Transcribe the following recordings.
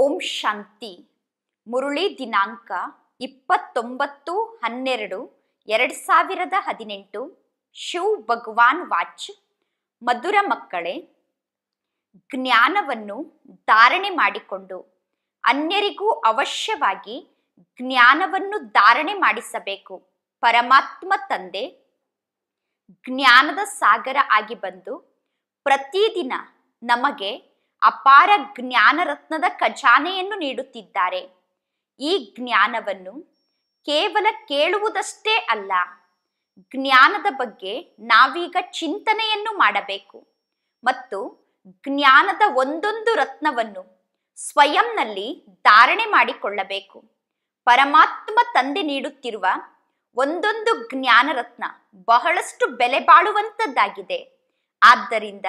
ಓಂ ಶಾಂತಿ ಮುರುಳಿ ದಿನಾಂಕ ಇಪ್ಪತ್ತೊಂಬತ್ತು ಹನ್ನೆರಡು ಎರಡು ಸಾವಿರದ ಹದಿನೆಂಟು ಶಿವ್ ಭಗವಾನ್ ವಾಚ್ ಮಧುರ ಮಕ್ಕಳೇ ಜ್ಞಾನವನ್ನು ಧಾರಣೆ ಮಾಡಿಕೊಂಡು ಅನ್ಯರಿಗೂ ಅವಶ್ಯವಾಗಿ ಜ್ಞಾನವನ್ನು ಧಾರಣೆ ಮಾಡಿಸಬೇಕು ಪರಮಾತ್ಮ ತಂದೆ ಜ್ಞಾನದ ಸಾಗರ ಆಗಿ ಬಂದು ಪ್ರತಿದಿನ ನಮಗೆ ಅಪಾರ ಜ್ಞಾನರತ್ನದ ಖಜಾನೆಯನ್ನು ನೀಡುತ್ತಿದ್ದಾರೆ ಈ ಜ್ಞಾನವನ್ನು ಕೇವಲ ಕೇಳುವುದಷ್ಟೇ ಅಲ್ಲ ಜ್ಞಾನದ ಬಗ್ಗೆ ನಾವೀಗ ಚಿಂತನೆಯನ್ನು ಮಾಡಬೇಕು ಮತ್ತು ಜ್ಞಾನದ ಒಂದೊಂದು ರತ್ನವನ್ನು ಸ್ವಯಂನಲ್ಲಿ ಧಾರಣೆ ಮಾಡಿಕೊಳ್ಳಬೇಕು ಪರಮಾತ್ಮ ತಂದೆ ನೀಡುತ್ತಿರುವ ಒಂದೊಂದು ಜ್ಞಾನರತ್ನ ಬಹಳಷ್ಟು ಬೆಲೆ ಬಾಳುವಂಥದ್ದಾಗಿದೆ ಆದ್ದರಿಂದ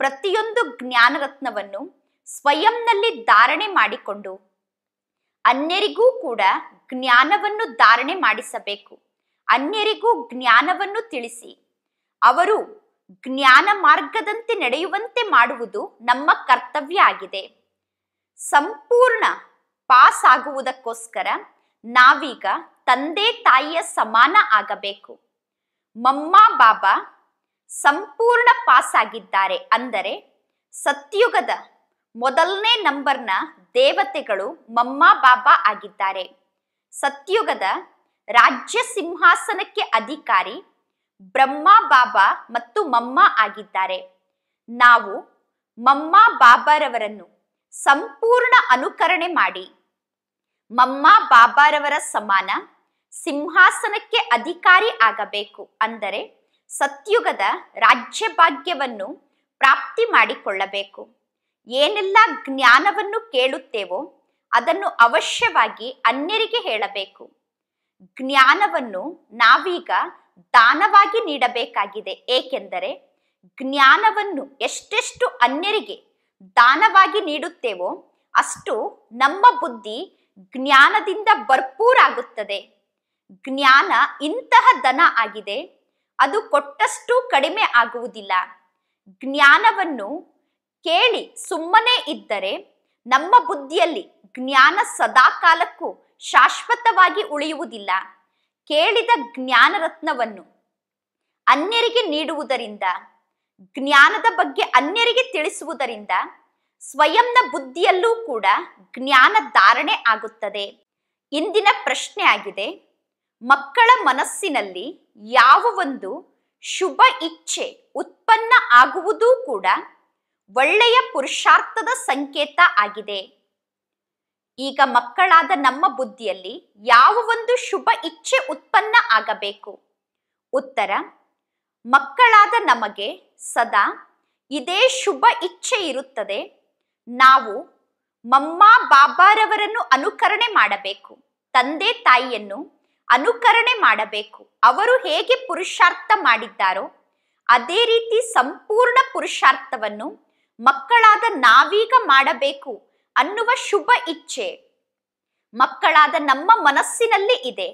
ಪ್ರತಿಯೊಂದು ಜ್ಞಾನರತ್ನವನ್ನು ಸ್ವಯಂನಲ್ಲಿ ಧಾರಣೆ ಮಾಡಿಕೊಂಡು ಅನ್ಯರಿಗೂ ಕೂಡ ಜ್ಞಾನವನ್ನು ಧಾರಣೆ ಮಾಡಿಸಬೇಕು ಅನ್ಯರಿಗೂ ಜ್ಞಾನವನ್ನು ತಿಳಿಸಿ ಅವರು ಜ್ಞಾನ ಮಾರ್ಗದಂತೆ ನಡೆಯುವಂತೆ ಮಾಡುವುದು ನಮ್ಮ ಕರ್ತವ್ಯ ಆಗಿದೆ ಸಂಪೂರ್ಣ ಪಾಸ್ ಆಗುವುದಕ್ಕೋಸ್ಕರ ನಾವೀಗ ತಂದೆ ತಾಯಿಯ ಸಮಾನ ಆಗಬೇಕು ಮಮ್ಮ ಬಾಬಾ ಸಂಪೂರ್ಣ ಪಾಸ್ ಆಗಿದ್ದಾರೆ ಅಂದರೆ ಸತ್ಯುಗದ ಮೊದಲನೇ ನಂಬರ್ನ ದೇವತೆಗಳು ಮಮ್ಮ ಬಾಬಾ ಆಗಿದ್ದಾರೆ ಸತ್ಯುಗದ ರಾಜ್ಯ ಸಿಂಹಾಸನಕ್ಕೆ ಅಧಿಕಾರಿ ಬ್ರಹ್ಮ ಬಾಬಾ ಮತ್ತು ಮಮ್ಮ ಆಗಿದ್ದಾರೆ ನಾವು ಮಮ್ಮ ಬಾಬಾರವರನ್ನು ಸಂಪೂರ್ಣ ಅನುಕರಣೆ ಮಾಡಿ ಮಮ್ಮ ಬಾಬಾರವರ ಸಮಾನ ಸಿಂಹಾಸನಕ್ಕೆ ಅಧಿಕಾರಿ ಆಗಬೇಕು ಅಂದರೆ ಸತ್ಯುಗದ ರಾಜ್ಯಭಾಗ್ಯವನ್ನು ಪ್ರಾಪ್ತಿ ಮಾಡಿಕೊಳ್ಳಬೇಕು ಏನೆಲ್ಲ ಜ್ಞಾನವನ್ನು ಕೇಳುತ್ತೇವೋ ಅದನ್ನು ಅವಶ್ಯವಾಗಿ ಅನ್ಯರಿಗೆ ಹೇಳಬೇಕು ಜ್ಞಾನವನ್ನು ನಾವೀಗ ದಾನವಾಗಿ ನೀಡಬೇಕಾಗಿದೆ ಏಕೆಂದರೆ ಜ್ಞಾನವನ್ನು ಎಷ್ಟೆಷ್ಟು ಅನ್ಯರಿಗೆ ದಾನವಾಗಿ ನೀಡುತ್ತೇವೋ ಅಷ್ಟು ನಮ್ಮ ಬುದ್ಧಿ ಜ್ಞಾನದಿಂದ ಭರ್ಪೂರಾಗುತ್ತದೆ ಜ್ಞಾನ ಇಂತಹ ದನ ಆಗಿದೆ ಅದು ಕೊಟ್ಟಷ್ಟು ಕಡಿಮೆ ಆಗುವುದಿಲ್ಲ ಜ್ಞಾನವನ್ನು ಕೇಳಿ ಸುಮ್ಮನೆ ಇದ್ದರೆ ನಮ್ಮ ಬುದ್ಧಿಯಲ್ಲಿ ಜ್ಞಾನ ಸದಾಕಾಲಕ್ಕೂ ಶಾಶ್ವತವಾಗಿ ಉಳಿಯುವುದಿಲ್ಲ ಕೇಳಿದ ಜ್ಞಾನರತ್ನವನ್ನು ಅನ್ಯರಿಗೆ ನೀಡುವುದರಿಂದ ಜ್ಞಾನದ ಬಗ್ಗೆ ಅನ್ಯರಿಗೆ ತಿಳಿಸುವುದರಿಂದ ಸ್ವಯಂನ ಬುದ್ಧಿಯಲ್ಲೂ ಕೂಡ ಜ್ಞಾನ ಧಾರಣೆ ಆಗುತ್ತದೆ ಇಂದಿನ ಪ್ರಶ್ನೆ ಆಗಿದೆ ಮಕ್ಕಳ ಮನಸ್ಸಿನಲ್ಲಿ ಯಾವ ಒಂದು ಶುಭ ಇಚ್ಛೆ ಉತ್ಪನ್ನ ಆಗುವುದೂ ಕೂಡ ಒಳ್ಳೆಯ ಪುರುಷಾರ್ಥದ ಸಂಕೇತ ಆಗಿದೆ ಈಗ ಮಕ್ಕಳಾದ ನಮ್ಮ ಬುದ್ಧಿಯಲ್ಲಿ ಯಾವ ಒಂದು ಶುಭ ಇಚ್ಛೆ ಉತ್ಪನ್ನ ಆಗಬೇಕು ಉತ್ತರ ಮಕ್ಕಳಾದ ನಮಗೆ ಸದಾ ಇದೇ ಶುಭ ಇಚ್ಛೆ ಇರುತ್ತದೆ ನಾವು ಮಮ್ಮ ಬಾಬಾರವರನ್ನು ಅನುಕರಣೆ ಮಾಡಬೇಕು ತಂದೆ ತಾಯಿಯನ್ನು ಅನುಕರಣೆ ಮಾಡಬೇಕು ಅವರು ಹೇಗೆ ಪುರುಷಾರ್ಥ ಮಾಡಿದ್ದಾರೋ ಅದೇ ರೀತಿ ಸಂಪೂರ್ಣ ಪುರುಷಾರ್ಥವನ್ನು ಮಕ್ಕಳಾದ ನಾವೀಗ ಮಾಡಬೇಕು ಅನ್ನುವ ಶುಭ ಇಚ್ಛೆ ಮಕ್ಕಳಾದ ನಮ್ಮ ಮನಸ್ಸಿನಲ್ಲಿ ಇದೆ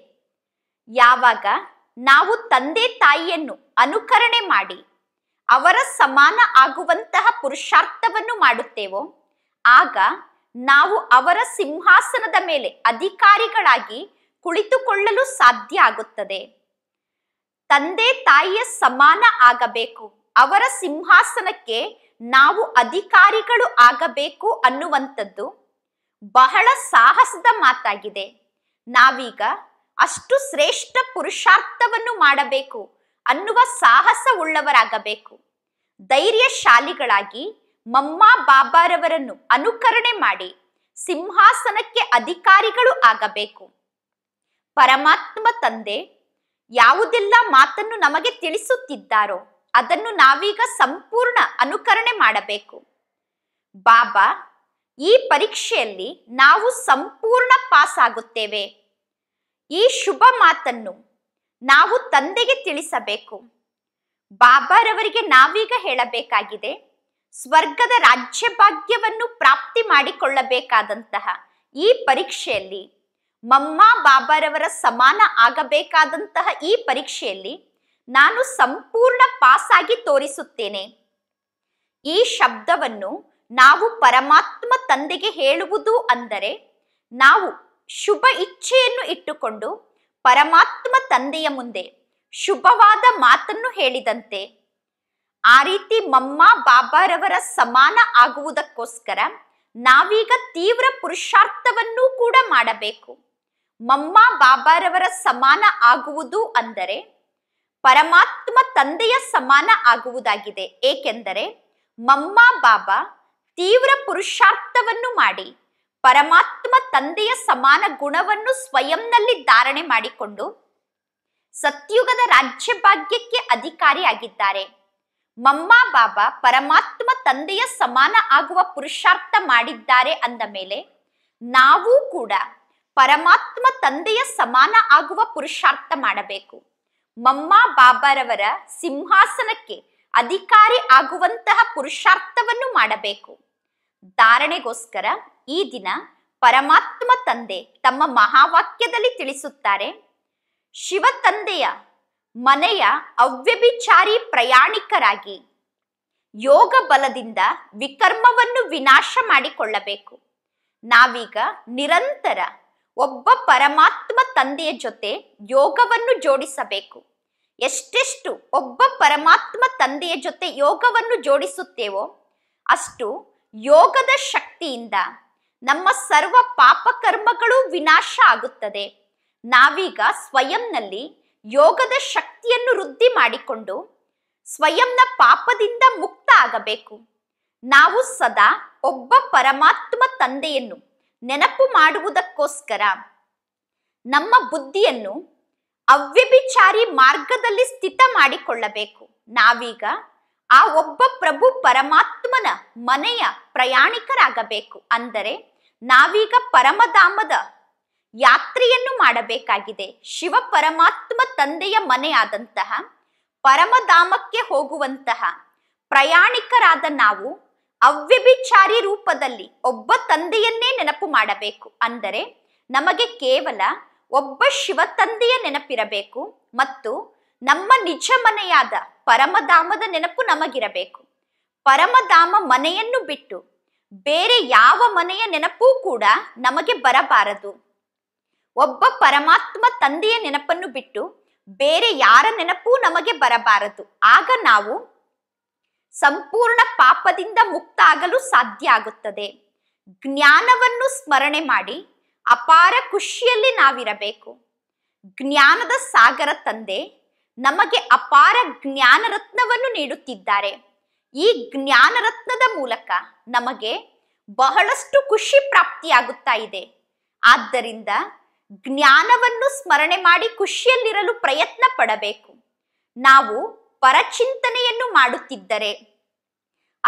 ಯಾವಾಗ ನಾವು ತಂದೆ ತಾಯಿಯನ್ನು ಅನುಕರಣೆ ಮಾಡಿ ಅವರ ಸಮಾನ ಆಗುವಂತಹ ಪುರುಷಾರ್ಥವನ್ನು ಮಾಡುತ್ತೇವೋ ಆಗ ನಾವು ಅವರ ಸಿಂಹಾಸನದ ಮೇಲೆ ಅಧಿಕಾರಿಗಳಾಗಿ ಕುಳಿತುಕೊಳ್ಳಲು ಸಾಧ್ಯ ಆಗುತ್ತದೆ ತಂದೆ ತಾಯಿಯ ಸಮಾನ ಆಗಬೇಕು ಅವರ ಸಿಂಹಾಸನಕ್ಕೆ ನಾವು ಅಧಿಕಾರಿಗಳು ಆಗಬೇಕು ಅನ್ನುವಂಥದ್ದು ಬಹಳ ಸಾಹಸದ ಮಾತಾಗಿದೆ ನಾವೀಗ ಅಷ್ಟು ಶ್ರೇಷ್ಠ ಪುರುಷಾರ್ಥವನ್ನು ಮಾಡಬೇಕು ಅನ್ನುವ ಸಾಹಸ ಉಳ್ಳವರಾಗಬೇಕು ಧೈರ್ಯಶಾಲಿಗಳಾಗಿ ಮಮ್ಮ ಬಾಬಾರವರನ್ನು ಅನುಕರಣೆ ಮಾಡಿ ಸಿಂಹಾಸನಕ್ಕೆ ಅಧಿಕಾರಿಗಳು ಆಗಬೇಕು ಪರಮಾತ್ಮ ತಂದೆ ಯಾವುದೆಲ್ಲ ಮಾತನ್ನು ನಮಗೆ ತಿಳಿಸುತ್ತಿದ್ದಾರೋ ಅದನ್ನು ನಾವೀಗ ಸಂಪೂರ್ಣ ಅನುಕರಣೆ ಮಾಡಬೇಕು ಬಾಬಾ ಈ ಪರೀಕ್ಷೆಯಲ್ಲಿ ನಾವು ಸಂಪೂರ್ಣ ಪಾಸ್ ಆಗುತ್ತೇವೆ ಈ ಶುಭ ಮಾತನ್ನು ನಾವು ತಂದೆಗೆ ತಿಳಿಸಬೇಕು ಬಾಬಾರವರಿಗೆ ನಾವೀಗ ಹೇಳಬೇಕಾಗಿದೆ ಸ್ವರ್ಗದ ರಾಜ್ಯ ಭಾಗ್ಯವನ್ನು ಪ್ರಾಪ್ತಿ ಮಾಡಿಕೊಳ್ಳಬೇಕಾದಂತಹ ಈ ಪರೀಕ್ಷೆಯಲ್ಲಿ ಮಮ್ಮ ಬಾಬಾರವರ ಸಮಾನ ಆಗಬೇಕಾದಂತಹ ಈ ಪರೀಕ್ಷೆಯಲ್ಲಿ ನಾನು ಸಂಪೂರ್ಣ ಪಾಸ್ ಆಗಿ ತೋರಿಸುತ್ತೇನೆ ಈ ಶಬ್ದವನ್ನು ನಾವು ಪರಮಾತ್ಮ ತಂದೆಗೆ ಹೇಳುವುದು ಅಂದರೆ ನಾವು ಶುಭ ಇಚ್ಛೆಯನ್ನು ಇಟ್ಟುಕೊಂಡು ಪರಮಾತ್ಮ ತಂದೆಯ ಮುಂದೆ ಶುಭವಾದ ಮಾತನ್ನು ಹೇಳಿದಂತೆ ಆ ರೀತಿ ಮಮ್ಮ ಬಾಬಾರವರ ಸಮಾನ ಆಗುವುದಕ್ಕೋಸ್ಕರ ನಾವೀಗ ತೀವ್ರ ಪುರುಷಾರ್ಥವನ್ನೂ ಕೂಡ ಮಾಡಬೇಕು ಮಮ್ಮ ಬಾಬಾರವರ ಸಮಾನ ಆಗುವುದು ಅಂದರೆ ಪರಮಾತ್ಮ ತಂದೆಯ ಸಮಾನ ಆಗುವುದಾಗಿದೆ ಏಕೆಂದರೆ ಮಮ್ಮ ಬಾಬಾ ತೀವ್ರ ಪುರುಷಾರ್ಥವನ್ನು ಮಾಡಿ ಪರಮಾತ್ಮ ತಂದೆಯ ಸಮಾನ ಗುಣವನ್ನು ಸ್ವಯಂನಲ್ಲಿ ಧಾರಣೆ ಮಾಡಿಕೊಂಡು ಸತ್ಯುಗದ ರಾಜ್ಯ ಭಾಗ್ಯಕ್ಕೆ ಅಧಿಕಾರಿಯಾಗಿದ್ದಾರೆ ಮಮ್ಮ ಬಾಬಾ ಪರಮಾತ್ಮ ತಂದೆಯ ಸಮಾನ ಆಗುವ ಪುರುಷಾರ್ಥ ಮಾಡಿದ್ದಾರೆ ಅಂದ ಮೇಲೆ ನಾವೂ ಕೂಡ ಪರಮಾತ್ಮ ತಂದೆಯ ಸಮಾನ ಆಗುವ ಪುರುಷಾರ್ಥ ಮಾಡಬೇಕು ಮಮ್ಮ ಬಾಬಾರವರ ಸಿಂಹಾಸನಕ್ಕೆ ಅಧಿಕಾರಿ ಆಗುವಂತಹ ಪುರುಷಾರ್ಥವನ್ನು ಮಾಡಬೇಕು ಧಾರಣೆಗೋಸ್ಕರ ಈ ದಿನ ಪರಮಾತ್ಮ ತಂದೆ ತಮ್ಮ ಮಹಾವಾಕ್ಯದಲ್ಲಿ ತಿಳಿಸುತ್ತಾರೆ ಶಿವ ತಂದೆಯ ಮನೆಯ ಅವ್ಯಭಿಚಾರಿ ಪ್ರಯಾಣಿಕರಾಗಿ ಯೋಗ ಬಲದಿಂದ ವಿಕರ್ಮವನ್ನು ವಿನಾಶ ಮಾಡಿಕೊಳ್ಳಬೇಕು ನಾವೀಗ ನಿರಂತರ ಒಬ್ಬ ಪರಮಾತ್ಮ ತಂದೆಯ ಜೊತೆ ಯೋಗವನ್ನು ಜೋಡಿಸಬೇಕು ಎಷ್ಟೆಷ್ಟು ಒಬ್ಬ ಪರಮಾತ್ಮ ತಂದೆಯ ಜೊತೆ ಯೋಗವನ್ನು ಜೋಡಿಸುತ್ತೇವೋ ಅಷ್ಟು ಯೋಗದ ಶಕ್ತಿಯಿಂದ ನಮ್ಮ ಸರ್ವ ಪಾಪಕರ್ಮಗಳು ವಿನಾಶ ಆಗುತ್ತದೆ ನಾವೀಗ ಸ್ವಯಂನಲ್ಲಿ ಯೋಗದ ಶಕ್ತಿಯನ್ನು ವೃದ್ಧಿ ಮಾಡಿಕೊಂಡು ಸ್ವಯಂನ ಪಾಪದಿಂದ ಮುಕ್ತ ಆಗಬೇಕು ನಾವು ಸದಾ ಒಬ್ಬ ಪರಮಾತ್ಮ ತಂದೆಯನ್ನು ನೆನಪು ಮಾಡುವುದಕ್ಕೋಸ್ಕರ ನಮ್ಮ ಬುದ್ಧಿಯನ್ನು ಅವ್ಯಭಿಚಾರಿ ಮಾರ್ಗದಲ್ಲಿ ಸ್ಥಿತ ಮಾಡಿಕೊಳ್ಳಬೇಕು ನಾವೀಗ ಆ ಒಬ್ಬ ಪ್ರಭು ಪರಮಾತ್ಮನ ಮನೆಯ ಪ್ರಯಾಣಿಕರಾಗಬೇಕು ಅಂದರೆ ನಾವೀಗ ಪರಮಧಾಮದ ಯಾತ್ರೆಯನ್ನು ಮಾಡಬೇಕಾಗಿದೆ ಶಿವ ಪರಮಾತ್ಮ ತಂದೆಯ ಮನೆಯಾದಂತಹ ಪರಮಧಾಮಕ್ಕೆ ಹೋಗುವಂತಹ ಪ್ರಯಾಣಿಕರಾದ ನಾವು ಅವ್ಯಭಿಚಾರಿ ರೂಪದಲ್ಲಿ ಒಬ್ಬ ತಂದೆಯನ್ನೇ ನೆನಪು ಮಾಡಬೇಕು ಅಂದರೆ ನಮಗೆ ಕೇವಲ ಒಬ್ಬ ಶಿವ ತಂದೆಯ ನೆನಪಿರಬೇಕು ಮತ್ತು ನಮ್ಮ ನಿಜ ಮನೆಯಾದ ಪರಮಧಾಮದ ನೆನಪು ನಮಗಿರಬೇಕು ಪರಮಧಾಮ ಮನೆಯನ್ನು ಬಿಟ್ಟು ಬೇರೆ ಯಾವ ಮನೆಯ ನೆನಪೂ ಕೂಡ ನಮಗೆ ಬರಬಾರದು ಒಬ್ಬ ಪರಮಾತ್ಮ ತಂದೆಯ ನೆನಪನ್ನು ಬಿಟ್ಟು ಬೇರೆ ಯಾರ ನೆನಪೂ ನಮಗೆ ಬರಬಾರದು ಆಗ ನಾವು ಸಂಪೂರ್ಣ ಪಾಪದಿಂದ ಮುಕ್ತ ಆಗಲು ಸಾಧ್ಯ ಆಗುತ್ತದೆ ಜ್ಞಾನವನ್ನು ಸ್ಮರಣೆ ಮಾಡಿ ಅಪಾರ ಖುಷಿಯಲ್ಲಿ ನಾವಿರಬೇಕು ಜ್ಞಾನದ ಸಾಗರ ತಂದೆ ನಮಗೆ ಅಪಾರ ಜ್ಞಾನ ರತ್ನವನ್ನು ನೀಡುತ್ತಿದ್ದಾರೆ ಈ ಜ್ಞಾನರತ್ನದ ಮೂಲಕ ನಮಗೆ ಬಹಳಷ್ಟು ಖುಷಿ ಪ್ರಾಪ್ತಿಯಾಗುತ್ತಾ ಇದೆ ಆದ್ದರಿಂದ ಜ್ಞಾನವನ್ನು ಸ್ಮರಣೆ ಮಾಡಿ ಖುಷಿಯಲ್ಲಿರಲು ಪ್ರಯತ್ನ ಪಡಬೇಕು ನಾವು ಪರಚಿಂತನೆಯನ್ನು ಮಾಡುತ್ತಿದ್ದರೆ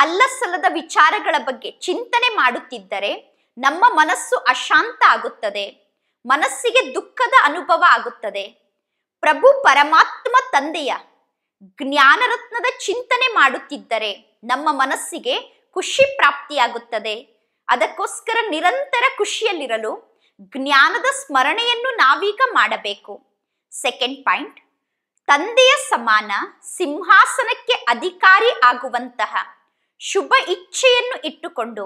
ಅಲ್ಲ ಸಲ್ಲದ ವಿಚಾರಗಳ ಬಗ್ಗೆ ಚಿಂತನೆ ಮಾಡುತ್ತಿದ್ದರೆ ನಮ್ಮ ಮನಸ್ಸು ಅಶಾಂತ ಆಗುತ್ತದೆ ಮನಸ್ಸಿಗೆ ದುಃಖದ ಅನುಭವ ಆಗುತ್ತದೆ ಪ್ರಭು ಪರಮಾತ್ಮ ತಂದೆಯ ಜ್ಞಾನರತ್ನದ ಚಿಂತನೆ ಮಾಡುತ್ತಿದ್ದರೆ ನಮ್ಮ ಮನಸ್ಸಿಗೆ ಖುಷಿ ಪ್ರಾಪ್ತಿಯಾಗುತ್ತದೆ ಅದಕ್ಕೋಸ್ಕರ ನಿರಂತರ ಖುಷಿಯಲ್ಲಿರಲು ಜ್ಞಾನದ ಸ್ಮರಣೆಯನ್ನು ನಾವೀಗ ಮಾಡಬೇಕು ಸೆಕೆಂಡ್ ಪಾಯಿಂಟ್ ತಂದೆಯ ಸಮಾನ ಸಿಂಹಾಸನಕ್ಕೆ ಅಧಿಕಾರಿ ಆಗುವಂತಹ ಶುಭ ಇಚ್ಛೆಯನ್ನು ಇಟ್ಟುಕೊಂಡು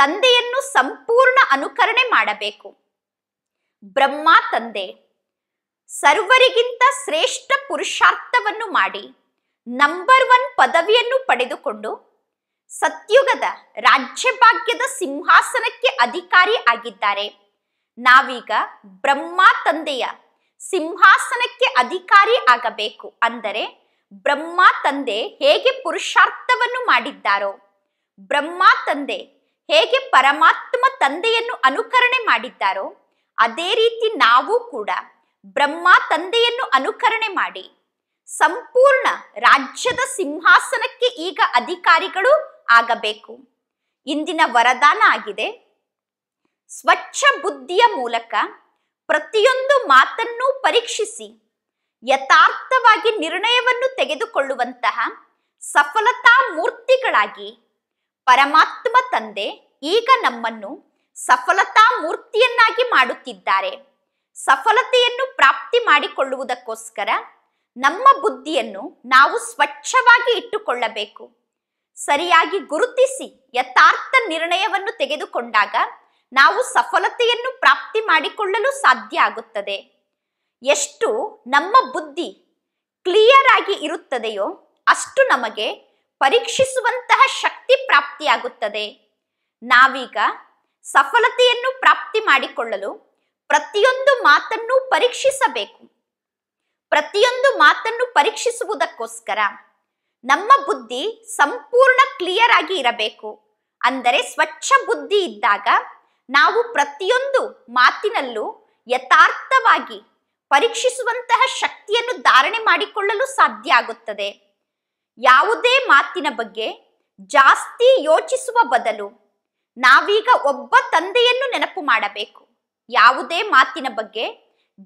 ತಂದೆಯನ್ನು ಸಂಪೂರ್ಣ ಅನುಕರಣೆ ಮಾಡಬೇಕು ಬ್ರಹ್ಮ ತಂದೆ ಸರ್ವರಿಗಿಂತ ಶ್ರೇಷ್ಠ ಪುರುಷಾರ್ಥವನ್ನು ಮಾಡಿ ನಂಬರ್ ಒನ್ ಪದವಿಯನ್ನು ಪಡೆದುಕೊಂಡು ಸತ್ಯುಗದ ರಾಜ್ಯಭಾಗ್ಯದ ಸಿಂಹಾಸನಕ್ಕೆ ಅಧಿಕಾರಿ ಆಗಿದ್ದಾರೆ ನಾವೀಗ ಬ್ರಹ್ಮ ತಂದೆಯ ಸಿಂಹಾಸನಕ್ಕೆ ಅಧಿಕಾರಿ ಆಗಬೇಕು ಅಂದರೆ ಬ್ರಹ್ಮ ತಂದೆ ಹೇಗೆ ಪುರುಷಾರ್ಥವನ್ನು ಮಾಡಿದ್ದಾರೋ ಬ್ರಹ್ಮ ತಂದೆ ಹೇಗೆ ಪರಮಾತ್ಮ ತಂದೆಯನ್ನು ಅನುಕರಣೆ ಮಾಡಿದ್ದಾರೋ ಅದೇ ರೀತಿ ನಾವು ಕೂಡ ಬ್ರಹ್ಮ ತಂದೆಯನ್ನು ಅನುಕರಣೆ ಮಾಡಿ ಸಂಪೂರ್ಣ ರಾಜ್ಯದ ಸಿಂಹಾಸನಕ್ಕೆ ಈಗ ಅಧಿಕಾರಿಗಳು ಆಗಬೇಕು ಇಂದಿನ ವರದಾನ ಆಗಿದೆ ಸ್ವಚ್ಛ ಬುದ್ಧಿಯ ಮೂಲಕ ಪ್ರತಿಯೊಂದು ಮಾತನ್ನು ಪರೀಕ್ಷಿಸಿ ಯಥಾರ್ಥವಾಗಿ ನಿರ್ಣಯವನ್ನು ತೆಗೆದುಕೊಳ್ಳುವಂತಹ ಸಫಲತಾ ಮೂರ್ತಿಗಳಾಗಿ ಪರಮಾತ್ಮ ತಂದೆ ಈಗ ನಮ್ಮನ್ನು ಸಫಲತಾ ಮೂರ್ತಿಯನ್ನಾಗಿ ಮಾಡುತ್ತಿದ್ದಾರೆ ಸಫಲತೆಯನ್ನು ಪ್ರಾಪ್ತಿ ಮಾಡಿಕೊಳ್ಳುವುದಕ್ಕೋಸ್ಕರ ನಮ್ಮ ಬುದ್ಧಿಯನ್ನು ನಾವು ಸ್ವಚ್ಛವಾಗಿ ಇಟ್ಟುಕೊಳ್ಳಬೇಕು ಸರಿಯಾಗಿ ಗುರುತಿಸಿ ಯಥಾರ್ಥ ನಿರ್ಣಯವನ್ನು ತೆಗೆದುಕೊಂಡಾಗ ನಾವು ಸಫಲತೆಯನ್ನು ಪ್ರಾಪ್ತಿ ಮಾಡಿಕೊಳ್ಳಲು ಸಾಧ್ಯ ಆಗುತ್ತದೆ ಎಷ್ಟು ನಮ್ಮ ಬುದ್ಧಿ ಕ್ಲಿಯರ್ ಆಗಿ ಇರುತ್ತದೆಯೋ ಅಷ್ಟು ನಮಗೆ ಪರೀಕ್ಷಿಸುವಂತಹ ಶಕ್ತಿ ಪ್ರಾಪ್ತಿಯಾಗುತ್ತದೆ ನಾವೀಗ ಸಫಲತೆಯನ್ನು ಪ್ರಾಪ್ತಿ ಮಾಡಿಕೊಳ್ಳಲು ಪ್ರತಿಯೊಂದು ಮಾತನ್ನು ಪರೀಕ್ಷಿಸಬೇಕು ಪ್ರತಿಯೊಂದು ಮಾತನ್ನು ಪರೀಕ್ಷಿಸುವುದಕ್ಕೋಸ್ಕರ ನಮ್ಮ ಬುದ್ಧಿ ಸಂಪೂರ್ಣ ಕ್ಲಿಯರ್ ಆಗಿ ಇರಬೇಕು ಅಂದರೆ ಸ್ವಚ್ಛ ಬುದ್ಧಿ ಇದ್ದಾಗ ನಾವು ಪ್ರತಿಯೊಂದು ಮಾತಿನಲ್ಲೂ ಯಥಾರ್ಥವಾಗಿ ಪರೀಕ್ಷಿಸುವಂತಹ ಶಕ್ತಿಯನ್ನು ಧಾರಣೆ ಮಾಡಿಕೊಳ್ಳಲು ಸಾಧ್ಯ ಆಗುತ್ತದೆ ಯಾವುದೇ ಮಾತಿನ ಬಗ್ಗೆ ಜಾಸ್ತಿ ಯೋಚಿಸುವ ಬದಲು ನಾವೀಗ ಒಬ್ಬ ತಂದೆಯನ್ನು ನೆನಪು ಮಾಡಬೇಕು ಯಾವುದೇ ಮಾತಿನ ಬಗ್ಗೆ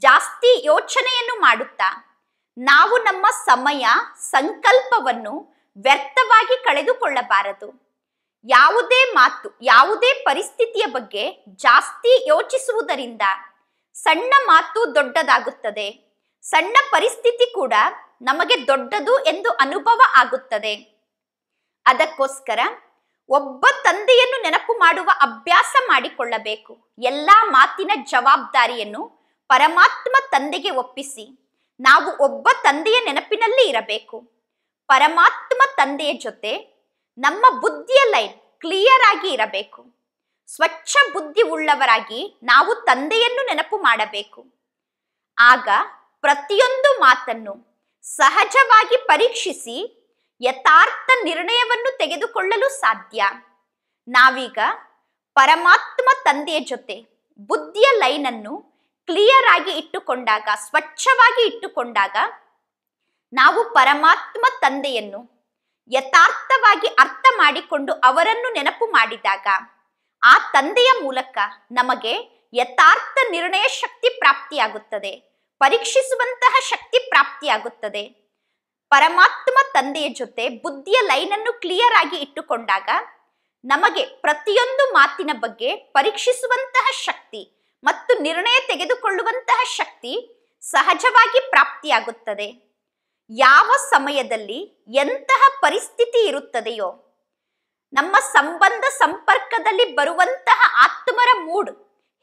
ಜಾಸ್ತಿ ಯೋಚನೆಯನ್ನು ಮಾಡುತ್ತಾ ನಾವು ನಮ್ಮ ಸಮಯ ಸಂಕಲ್ಪವನ್ನು ವ್ಯರ್ಥವಾಗಿ ಕಳೆದುಕೊಳ್ಳಬಾರದು ಯಾವುದೇ ಮಾತು ಯಾವುದೇ ಪರಿಸ್ಥಿತಿಯ ಬಗ್ಗೆ ಜಾಸ್ತಿ ಯೋಚಿಸುವುದರಿಂದ ಸಣ್ಣ ಮಾತು ದೊಡ್ಡದಾಗುತ್ತದೆ ಸಣ್ಣ ಪರಿಸ್ಥಿತಿ ಕೂಡ ನಮಗೆ ದೊಡ್ಡದು ಎಂದು ಅನುಭವ ಆಗುತ್ತದೆ ಅದಕ್ಕೋಸ್ಕರ ಒಬ್ಬ ತಂದೆಯನ್ನು ನೆನಪು ಮಾಡುವ ಅಭ್ಯಾಸ ಮಾಡಿಕೊಳ್ಳಬೇಕು ಎಲ್ಲ ಮಾತಿನ ಜವಾಬ್ದಾರಿಯನ್ನು ಪರಮಾತ್ಮ ತಂದೆಗೆ ಒಪ್ಪಿಸಿ ನಾವು ಒಬ್ಬ ತಂದೆಯ ನೆನಪಿನಲ್ಲಿ ಇರಬೇಕು ಪರಮಾತ್ಮ ತಂದೆಯ ಜೊತೆ ನಮ್ಮ ಬುದ್ಧಿಯ ಲೈನ್ ಕ್ಲಿಯರ್ ಆಗಿ ಇರಬೇಕು ಸ್ವಚ್ಛ ಬುದ್ಧಿ ಉಳ್ಳವರಾಗಿ ನಾವು ತಂದೆಯನ್ನು ನೆನಪು ಮಾಡಬೇಕು ಆಗ ಪ್ರತಿಯೊಂದು ಮಾತನ್ನು ಸಹಜವಾಗಿ ಪರೀಕ್ಷಿಸಿ ಯಥಾರ್ಥ ನಿರ್ಣಯವನ್ನು ತೆಗೆದುಕೊಳ್ಳಲು ಸಾಧ್ಯ ನಾವೀಗ ಪರಮಾತ್ಮ ತಂದೆಯ ಜೊತೆ ಬುದ್ಧಿಯ ಲೈನ್ ಅನ್ನು ಕ್ಲಿಯರ್ ಆಗಿ ಇಟ್ಟುಕೊಂಡಾಗ ಸ್ವಚ್ಛವಾಗಿ ಇಟ್ಟುಕೊಂಡಾಗ ನಾವು ಪರಮಾತ್ಮ ತಂದೆಯನ್ನು ಯಥಾರ್ಥವಾಗಿ ಅರ್ಥ ಮಾಡಿಕೊಂಡು ಅವರನ್ನು ನೆನಪು ಮಾಡಿದಾಗ ಆ ತಂದೆಯ ಮೂಲಕ ನಮಗೆ ಯಥಾರ್ಥ ನಿರ್ಣಯ ಶಕ್ತಿ ಪ್ರಾಪ್ತಿಯಾಗುತ್ತದೆ ಪರೀಕ್ಷಿಸುವಂತಹ ಶಕ್ತಿ ಪ್ರಾಪ್ತಿಯಾಗುತ್ತದೆ ಪರಮಾತ್ಮ ತಂದೆಯ ಜೊತೆ ಬುದ್ಧಿಯ ಲೈನನ್ನು ಕ್ಲಿಯರ್ ಆಗಿ ಇಟ್ಟುಕೊಂಡಾಗ ನಮಗೆ ಪ್ರತಿಯೊಂದು ಮಾತಿನ ಬಗ್ಗೆ ಪರೀಕ್ಷಿಸುವಂತಹ ಶಕ್ತಿ ಮತ್ತು ನಿರ್ಣಯ ತೆಗೆದುಕೊಳ್ಳುವಂತಹ ಶಕ್ತಿ ಸಹಜವಾಗಿ ಪ್ರಾಪ್ತಿಯಾಗುತ್ತದೆ ಯಾವ ಸಮಯದಲ್ಲಿ ಎಂತಹ ಪರಿಸ್ಥಿತಿ ಇರುತ್ತದೆಯೋ ನಮ್ಮ ಸಂಬಂಧ ಸಂಪರ್ಕದಲ್ಲಿ ಬರುವಂತಹ ಆತ್ಮರ ಮೂಡ್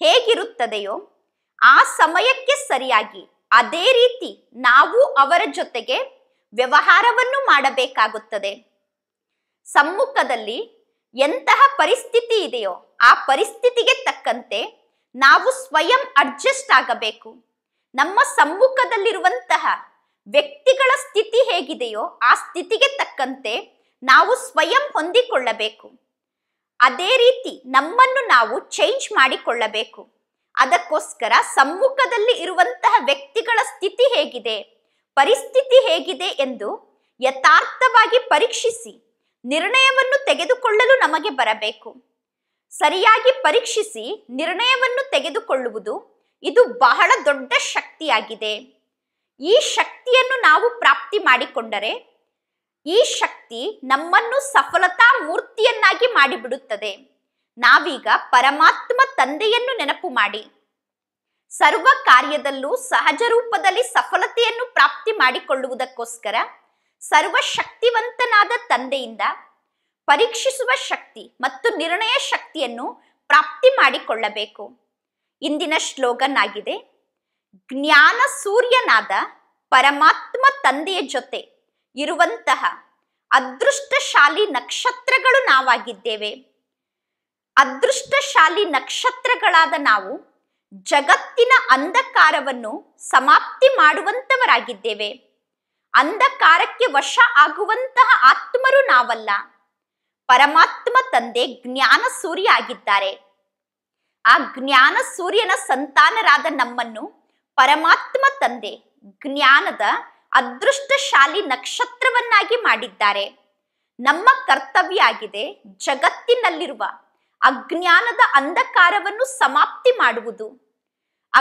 ಹೇಗಿರುತ್ತದೆಯೋ ಆ ಸಮಯಕ್ಕೆ ಸರಿಯಾಗಿ ಅದೇ ರೀತಿ ನಾವು ಅವರ ಜೊತೆಗೆ ವ್ಯವಹಾರವನ್ನು ಮಾಡಬೇಕಾಗುತ್ತದೆ ಸಮ್ಮುಖದಲ್ಲಿ ಎಂತಹ ಪರಿಸ್ಥಿತಿ ಇದೆಯೋ ಆ ಪರಿಸ್ಥಿತಿಗೆ ತಕ್ಕಂತೆ ನಾವು ಸ್ವಯಂ ಅಡ್ಜಸ್ಟ್ ಆಗಬೇಕು ನಮ್ಮ ಸಮ್ಮುಖದಲ್ಲಿರುವಂತಹ ವ್ಯಕ್ತಿಗಳ ಸ್ಥಿತಿ ಹೇಗಿದೆಯೋ ಆ ಸ್ಥಿತಿಗೆ ತಕ್ಕಂತೆ ನಾವು ಸ್ವಯಂ ಹೊಂದಿಕೊಳ್ಳಬೇಕು ಅದೇ ರೀತಿ ನಮ್ಮನ್ನು ನಾವು ಚೇಂಜ್ ಮಾಡಿಕೊಳ್ಳಬೇಕು ಅದಕ್ಕೋಸ್ಕರ ಸಮ್ಮುಖದಲ್ಲಿ ಇರುವಂತಹ ವ್ಯಕ್ತಿಗಳ ಸ್ಥಿತಿ ಹೇಗಿದೆ ಪರಿಸ್ಥಿತಿ ಹೇಗಿದೆ ಎಂದು ಯಥಾರ್ಥವಾಗಿ ಪರೀಕ್ಷಿಸಿ ನಿರ್ಣಯವನ್ನು ತೆಗೆದುಕೊಳ್ಳಲು ನಮಗೆ ಬರಬೇಕು ಸರಿಯಾಗಿ ಪರೀಕ್ಷಿಸಿ ನಿರ್ಣಯವನ್ನು ತೆಗೆದುಕೊಳ್ಳುವುದು ಇದು ಬಹಳ ದೊಡ್ಡ ಶಕ್ತಿಯಾಗಿದೆ ಈ ಶಕ್ತಿಯನ್ನು ನಾವು ಪ್ರಾಪ್ತಿ ಮಾಡಿಕೊಂಡರೆ ಈ ಶಕ್ತಿ ನಮ್ಮನ್ನು ಸಫಲತಾ ಮೂರ್ತಿಯನ್ನಾಗಿ ಮಾಡಿಬಿಡುತ್ತದೆ ನಾವೀಗ ಪರಮಾತ್ಮ ತಂದೆಯನ್ನು ನೆನಪು ಮಾಡಿ ಸರ್ವ ಕಾರ್ಯದಲ್ಲೂ ಸಹಜ ರೂಪದಲ್ಲಿ ಸಫಲತೆಯನ್ನು ಪ್ರಾಪ್ತಿ ಮಾಡಿಕೊಳ್ಳುವುದಕ್ಕೋಸ್ಕರ ಸರ್ವ ಶಕ್ತಿವಂತನಾದ ತಂದೆಯಿಂದ ಪರೀಕ್ಷಿಸುವ ಶಕ್ತಿ ಮತ್ತು ನಿರ್ಣಯ ಶಕ್ತಿಯನ್ನು ಪ್ರಾಪ್ತಿ ಮಾಡಿಕೊಳ್ಳಬೇಕು ಇಂದಿನ ಶ್ಲೋಗನ್ ಆಗಿದೆ ಜ್ಞಾನ ಸೂರ್ಯನಾದ ಪರಮಾತ್ಮ ತಂದೆಯ ಜೊತೆ ಇರುವಂತಹ ಅದೃಷ್ಟಶಾಲಿ ನಕ್ಷತ್ರಗಳು ನಾವಾಗಿದ್ದೇವೆ ಅದೃಷ್ಟಶಾಲಿ ನಕ್ಷತ್ರಗಳಾದ ನಾವು ಜಗತ್ತಿನ ಅಂಧಕಾರವನ್ನು ಸಮಾಪ್ತಿ ಮಾಡುವಂತವರಾಗಿದ್ದೇವೆ ಅಂಧಕಾರಕ್ಕೆ ವಶ ಆಗುವಂತಹ ಆತ್ಮರು ನಾವಲ್ಲ ಪರಮಾತ್ಮ ತಂದೆ ಜ್ಞಾನ ಸೂರ್ಯ ಆಗಿದ್ದಾರೆ ಆ ಜ್ಞಾನ ಸೂರ್ಯನ ಸಂತಾನರಾದ ನಮ್ಮನ್ನು ಪರಮಾತ್ಮ ತಂದೆ ಜ್ಞಾನದ ಅದೃಷ್ಟಶಾಲಿ ನಕ್ಷತ್ರವನ್ನಾಗಿ ಮಾಡಿದ್ದಾರೆ ನಮ್ಮ ಕರ್ತವ್ಯ ಆಗಿದೆ ಜಗತ್ತಿನಲ್ಲಿರುವ ಅಜ್ಞಾನದ ಅಂಧಕಾರವನ್ನು ಸಮಾಪ್ತಿ ಮಾಡುವುದು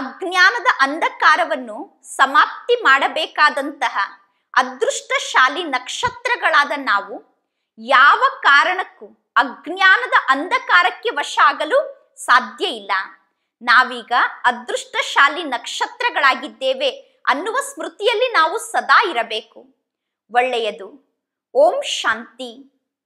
ಅಜ್ಞಾನದ ಅಂಧಕಾರವನ್ನು ಸಮಾಪ್ತಿ ಮಾಡಬೇಕಾದಂತಹ ಅದೃಷ್ಟಶಾಲಿ ನಕ್ಷತ್ರಗಳಾದ ನಾವು ಯಾವ ಕಾರಣಕ್ಕೂ ಅಜ್ಞಾನದ ಅಂಧಕಾರಕ್ಕೆ ವಶ ಆಗಲು ಸಾಧ್ಯ ಇಲ್ಲ ನಾವೀಗ ಅದೃಷ್ಟಶಾಲಿ ನಕ್ಷತ್ರಗಳಾಗಿದ್ದೇವೆ ಅನ್ನುವ ಸ್ಮೃತಿಯಲ್ಲಿ ನಾವು ಸದಾ ಇರಬೇಕು ಒಳ್ಳೆಯದು ಓಂ ಶಾಂತಿ